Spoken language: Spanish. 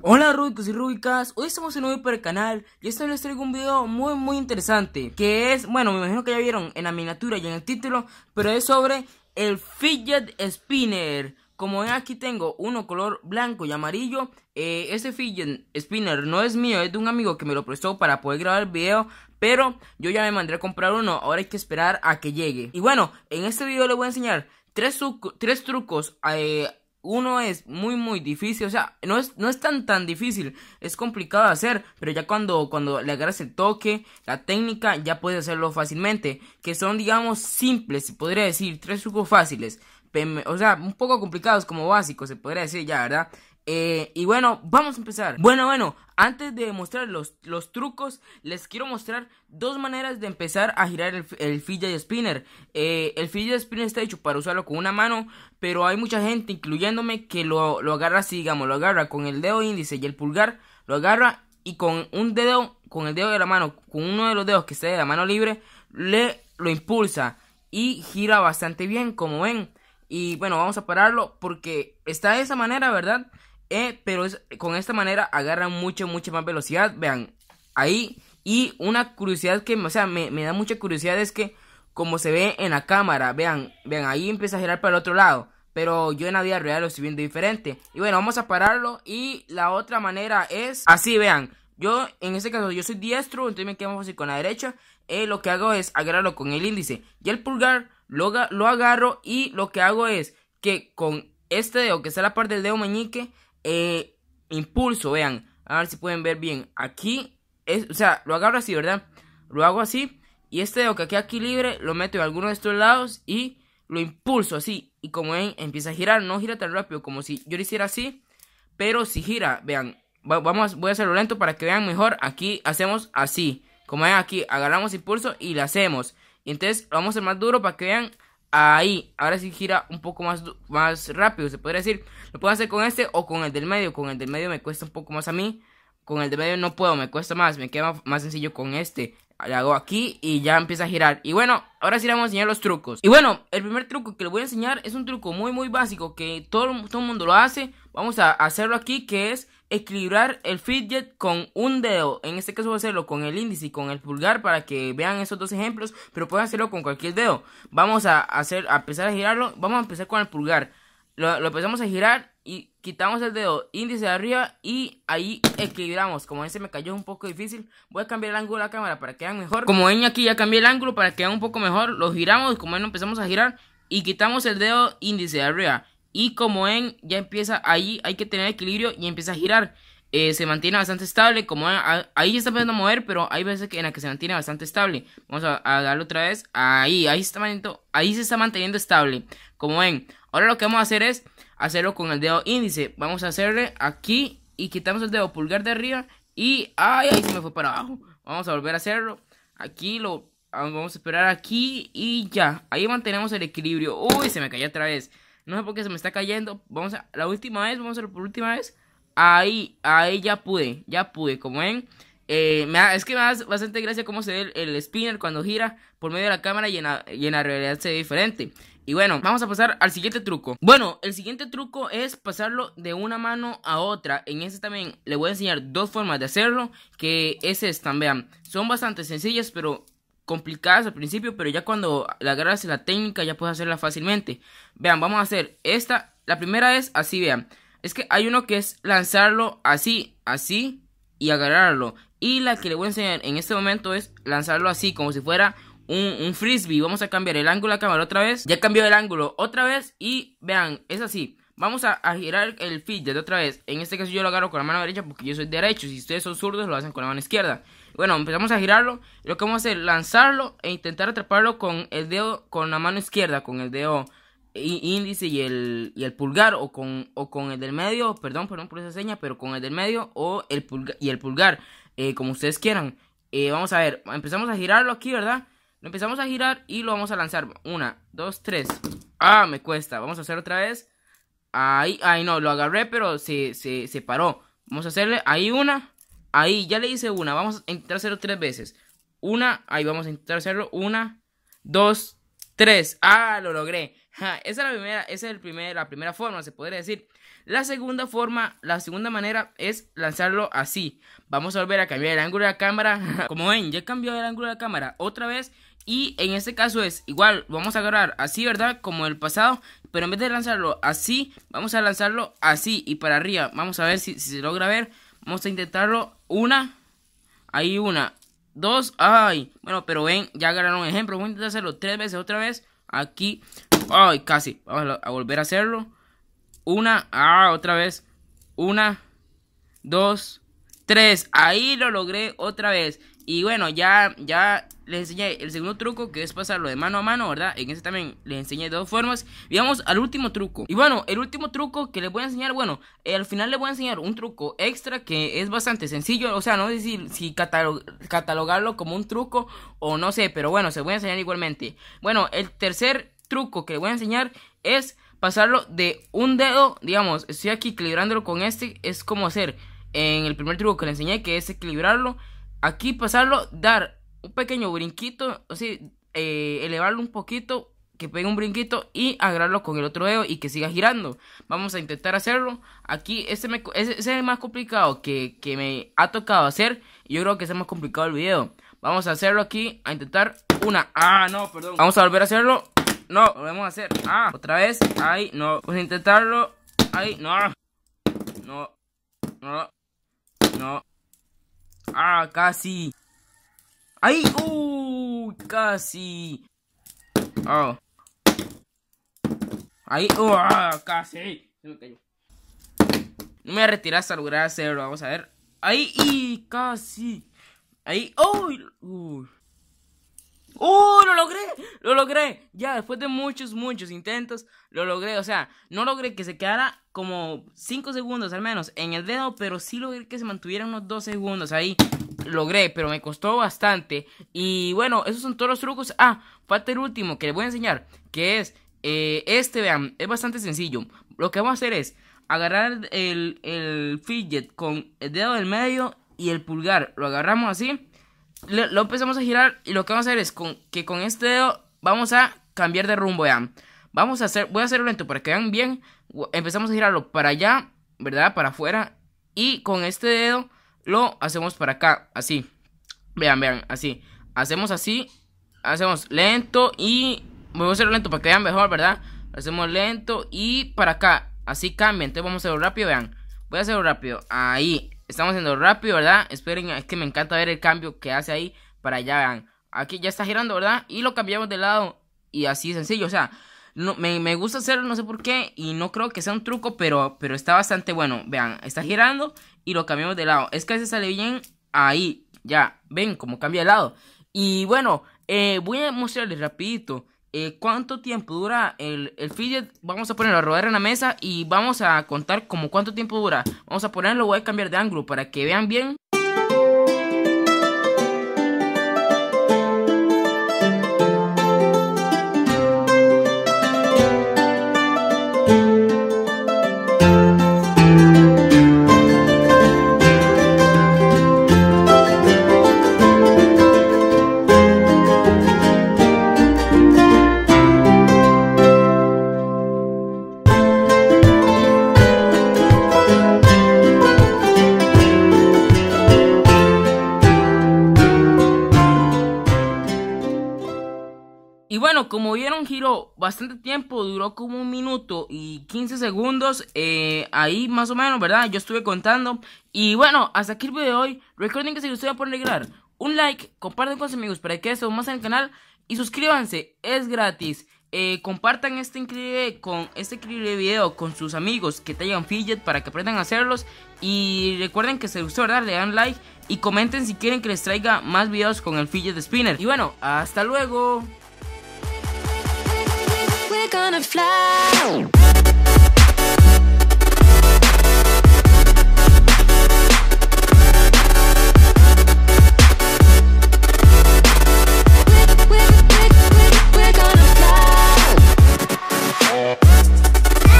Hola Rubicos y Rubicas, hoy estamos en nuevo para el canal y esta vez les traigo un video muy muy interesante Que es, bueno me imagino que ya vieron en la miniatura y en el título Pero es sobre el fidget spinner Como ven aquí tengo uno color blanco y amarillo eh, Ese Este fidget spinner no es mío, es de un amigo que me lo prestó para poder grabar el video Pero yo ya me mandé a comprar uno, ahora hay que esperar a que llegue Y bueno, en este video les voy a enseñar tres, tres trucos a... Eh, uno es muy muy difícil, o sea, no es, no es tan tan difícil, es complicado de hacer, pero ya cuando, cuando le agarras el toque, la técnica, ya puedes hacerlo fácilmente, que son digamos simples, se podría decir, tres trucos fáciles, o sea, un poco complicados como básicos, se podría decir ya, ¿verdad? Eh, y bueno, vamos a empezar. Bueno, bueno, antes de mostrar los, trucos, les quiero mostrar dos maneras de empezar a girar el, el fidget spinner. El eh, el fidget spinner está hecho para usarlo con una mano, pero hay mucha gente, incluyéndome, que lo, lo agarra así, digamos, lo agarra con el dedo índice y el pulgar, lo agarra y con un dedo, con el dedo de la mano, con uno de los dedos que esté de la mano libre, le lo impulsa y gira bastante bien, como ven. Y bueno, vamos a pararlo porque está de esa manera, ¿verdad? Eh, pero con esta manera agarran mucho mucha más velocidad. Vean, ahí. Y una curiosidad que, o sea, me, da mucha curiosidad es que, como se ve en la cámara, vean, vean, ahí empieza a girar para el otro lado. Pero yo en la vida real lo estoy viendo diferente. Y bueno, vamos a pararlo. Y la otra manera es así, vean. Yo, en este caso, yo soy diestro, entonces me quedo así con la derecha. Eh, lo que hago es agarrarlo con el índice y el pulgar. Lo, lo agarro y lo que hago es que con este dedo, que está la parte del dedo meñique, eh, impulso, vean, a ver si pueden ver bien, aquí, es, o sea, lo agarro así, ¿verdad? Lo hago así, y este dedo que queda aquí libre, lo meto en alguno de estos lados y lo impulso así, y como ven, empieza a girar, no gira tan rápido como si yo lo hiciera así, pero si gira, vean, vamos, voy a hacerlo lento para que vean mejor, aquí hacemos así, como ven aquí, agarramos impulso y lo hacemos, y entonces lo vamos a hacer más duro para que vean Ahí, ahora sí gira un poco más, más rápido, se podría decir. Lo puedo hacer con este o con el del medio. Con el del medio me cuesta un poco más a mí. Con el del medio no puedo, me cuesta más. Me queda más sencillo con este. Le hago aquí y ya empieza a girar. Y bueno, ahora sí le vamos a enseñar los trucos. Y bueno, el primer truco que le voy a enseñar es un truco muy, muy básico que todo, todo el mundo lo hace vamos a hacerlo aquí, que es equilibrar el fidget con un dedo. En este caso voy a hacerlo con el índice y con el pulgar para que vean esos dos ejemplos, pero pueden hacerlo con cualquier dedo. Vamos a hacer, a empezar a girarlo, vamos a empezar con el pulgar. Lo, empezamos a girar y quitamos el dedo índice de arriba y ahí equilibramos. Como ese me cayó un poco difícil, voy a cambiar el ángulo de la cámara para que vean mejor. Como ven aquí ya cambié el ángulo para que vean un poco mejor, lo giramos, como ven empezamos a girar y quitamos el dedo índice de arriba y como ven, ya empieza ahí, hay que tener equilibrio y empieza a girar. Eh, se mantiene bastante estable, como ahí ya está empezando a mover, pero hay veces en las que se mantiene bastante estable. Vamos a, a darle otra vez. Ahí, ahí, está ahí se está manteniendo estable. Como ven, ahora lo que vamos a hacer es hacerlo con el dedo índice. Vamos a hacerle aquí y quitamos el dedo pulgar de arriba y ay, ahí se me fue para abajo. Vamos a volver a hacerlo. Aquí lo vamos a esperar aquí y ya. Ahí mantenemos el equilibrio. Uy, se me cayó otra vez. No sé por qué se me está cayendo. Vamos a la última vez, vamos a hacerlo por última vez. Ahí, ahí ya pude, ya pude. Como ven, eh, es que me da bastante gracia cómo se ve el, spinner cuando gira por medio de la cámara y en la, realidad se ve diferente. Y bueno, vamos a pasar al siguiente truco. Bueno, el siguiente truco es pasarlo de una mano a otra. En este también le voy a enseñar dos formas de hacerlo, que es esta, vean. Son bastante sencillas, pero complicadas al principio, pero ya cuando la agarras la técnica ya puedes hacerla fácilmente. Vean, vamos a hacer esta. La primera es así, vean. Es que hay uno que es lanzarlo así, así y agarrarlo. Y la que le voy a enseñar en este momento es lanzarlo así, como si fuera un, un frisbee. Vamos a cambiar el ángulo de la cámara otra vez. Ya cambió el ángulo otra vez y vean, es así. Vamos a, girar el feed de otra vez. En este caso yo lo agarro con la mano derecha porque yo soy derecho. Si ustedes son zurdos lo hacen con la mano izquierda. Bueno, empezamos a girarlo. Lo que vamos a hacer lanzarlo e intentar atraparlo con el dedo, con la mano izquierda, con el dedo índice y el, y el pulgar o con, o con el del medio, perdón, perdón por esa seña, pero con el del medio o el y el pulgar, eh, como ustedes quieran. Eh, vamos a ver, empezamos a girarlo aquí, ¿verdad? Lo empezamos a girar y lo vamos a lanzar. Una, dos, tres. Ah, me cuesta. Vamos a hacer otra vez. Ahí, ahí no, lo agarré, pero se, se, paró. Vamos a hacerle ahí una. Ahí, ya le hice una. Vamos a intentar hacerlo tres veces. Una, ahí vamos a intentar hacerlo. Una, dos, tres. Ah, lo logré. esa es la primera, esa es el primer, la primera forma, se podría decir. La segunda forma, la segunda manera es lanzarlo así. Vamos a volver a cambiar el ángulo de la cámara. Como ven, ya cambió el ángulo de la cámara. Otra vez y en este caso es igual, vamos a agarrar así, ¿verdad? Como el pasado, pero en vez de lanzarlo así, vamos a lanzarlo así y para arriba. Vamos a ver si, se logra ver. Vamos a intentarlo. Una, ahí una, dos, ay. Bueno, pero ven, ya agarraron un ejemplo. Voy a intentar hacerlo tres veces otra vez. Aquí, ay, casi. Vamos a volver a hacerlo. Una, ah, otra vez. Una, dos, tres. Ahí lo logré otra vez. Y bueno, ya, ya les enseñé el segundo truco que es pasarlo de mano a mano, ¿verdad? En ese también les enseñé de dos formas. Y al último truco. Y bueno, el último truco que les voy a enseñar, bueno, eh, al final les voy a enseñar un truco extra que es bastante sencillo. O sea, no sé si, si catalogarlo como un truco o no sé, pero bueno, se voy a enseñar igualmente. Bueno, el tercer truco que les voy a enseñar es pasarlo de un dedo, digamos, estoy aquí equilibrándolo con este, es como hacer en el primer truco que les enseñé, que es equilibrarlo, aquí pasarlo, dar pequeño brinquito, así, eh, elevarlo un poquito, que pegue un brinquito y agarrarlo con el otro dedo y que siga girando. Vamos a intentar hacerlo. Aquí este me, es el más complicado que, me ha tocado hacer. yo creo que es el más complicado el video. Vamos a hacerlo aquí, a intentar una. Ah, no, perdón. Vamos a volver a hacerlo. No, lo vamos a hacer. Ah, otra vez. Ahí, no. Vamos a intentarlo. Ahí, no. No. No. No. Ah, casi. ¡Ahí! ¡Uh! Casi. Oh. oh ahí. Casi. No me voy a retirar hasta lograr hacerlo. Vamos a ver. Ahí. Y casi. Ahí. ¡Uy! ¡Uh! ¡Lo logré! ¡Lo logré! Ya, después de muchos, muchos intentos, lo logré. O sea, no logré que se quedara como 5 segundos al menos en el dedo, pero sí logré que se mantuviera unos 2 segundos ahí logré, pero me costó bastante. Y bueno, esos son todos los trucos. Ah, falta el último que les voy a enseñar, que es eh, este, vean, es bastante sencillo. Lo que vamos a hacer es agarrar el, el fidget con el dedo del medio y el pulgar. Lo agarramos así, lo, empezamos a girar y lo que vamos a hacer es con, que con este dedo vamos a cambiar de rumbo, vean. Vamos a hacer, voy a hacerlo lento para que vean bien. Empezamos a girarlo para allá, ¿verdad? Para afuera. Y con este dedo lo hacemos para acá, así. Vean, vean, así. Hacemos así, hacemos lento y... Voy a hacerlo lento para que vean mejor, ¿verdad? Hacemos lento y para acá. Así cambia, entonces vamos a hacerlo rápido, vean. Voy a hacerlo rápido, ahí. Estamos haciendo rápido, ¿verdad? Esperen, es que me encanta ver el cambio que hace ahí para allá, vean. Aquí ya está girando, ¿verdad? Y lo cambiamos de lado y así sencillo, o sea me, gusta hacerlo, no sé por qué, y no creo que sea un truco, pero, pero está bastante bueno. Vean, está girando y lo cambiamos de lado. Es que se sale bien ahí, ya, ven cómo cambia de lado. Y bueno, eh, voy a mostrarles rapidito eh, cuánto tiempo dura el, el fidget. Vamos a ponerlo a rodar en la mesa y vamos a contar como cuánto tiempo dura. Vamos a ponerlo, voy a cambiar de ángulo para que vean bien. Y bueno, como vieron, giro bastante tiempo, duró como un minuto y 15 segundos, eh, ahí más o menos, ¿verdad? Yo estuve contando. Y bueno, hasta aquí el video de hoy. Recuerden que si les por alegrar, un like, comparten con sus amigos para que eso más en el canal y suscríbanse, es gratis. Eh, compartan este increíble, con, este increíble video con sus amigos que tengan fidget para que aprendan a hacerlos. Y recuerden que se gustó, ¿verdad? Le dan like y comenten si quieren que les traiga más videos con el fidget spinner. Y bueno, hasta luego. wanna fly.